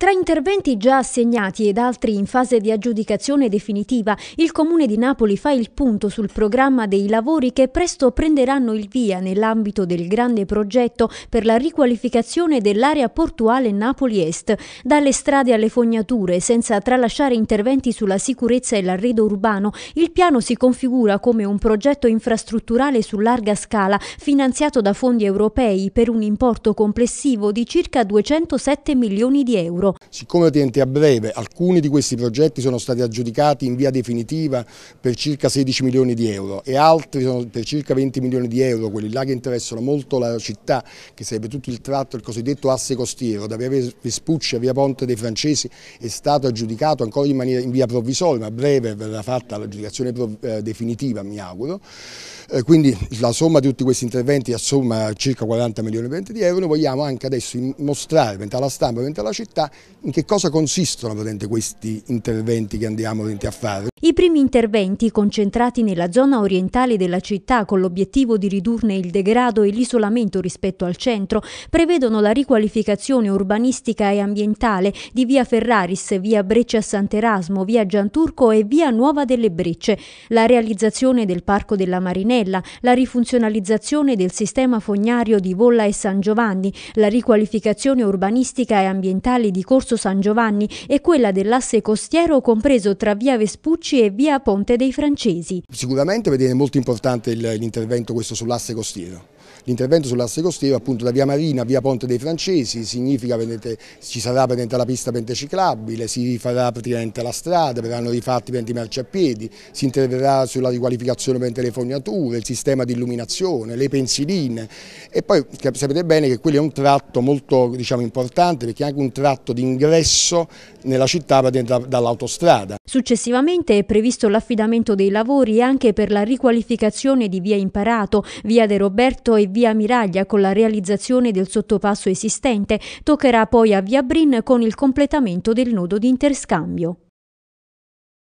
Tra interventi già assegnati ed altri in fase di aggiudicazione definitiva, il Comune di Napoli fa il punto sul programma dei lavori che presto prenderanno il via nell'ambito del grande progetto per la riqualificazione dell'area portuale Napoli Est, dalle strade alle fognature, senza tralasciare interventi sulla sicurezza e l'arredo urbano, il piano si configura come un progetto infrastrutturale su larga scala, finanziato da fondi europei per un importo complessivo di circa 207 milioni di euro. Siccome a breve alcuni di questi progetti sono stati aggiudicati in via definitiva per circa 16 milioni di euro e altri sono per circa 20 milioni di euro, quelli là che interessano molto la città, che sarebbe tutto il tratto, il cosiddetto asse costiero, da via Vespucci a via Ponte dei Francesi, è stato aggiudicato ancora in, maniera, in via provvisoria, ma a breve verrà fatta l'aggiudicazione eh, definitiva, mi auguro. Eh, quindi la somma di tutti questi interventi assomma circa 40 milioni di euro, noi vogliamo anche adesso mostrare alla stampa, alla città, in che cosa consistono questi interventi che andiamo a fare? I primi interventi, concentrati nella zona orientale della città con l'obiettivo di ridurne il degrado e l'isolamento rispetto al centro, prevedono la riqualificazione urbanistica e ambientale di via Ferraris, via Breccia Sant'Erasmo, via Gianturco e via Nuova delle Brecce, la realizzazione del Parco della Marinella, la rifunzionalizzazione del sistema fognario di Volla e San Giovanni, la riqualificazione urbanistica e ambientale di Corso San Giovanni e quella dell'asse costiero compreso tra via Vespucci e via Ponte dei Francesi. Sicuramente vedete molto importante l'intervento questo sull'asse costiero. L'intervento sull'asse costiero appunto da via Marina, a via Ponte dei Francesi, significa che ci sarà praticamente la pista penteciclabile, si rifarà praticamente la strada, verranno rifatti i marciapiedi, si interverrà sulla riqualificazione per le fognature, il sistema di illuminazione, le pensiline e poi sapete bene che quello è un tratto molto diciamo, importante perché è anche un tratto di d'ingresso nella città dall'autostrada. Successivamente è previsto l'affidamento dei lavori anche per la riqualificazione di via Imparato, via De Roberto e via Miraglia con la realizzazione del sottopasso esistente, toccherà poi a via Brin con il completamento del nodo di interscambio.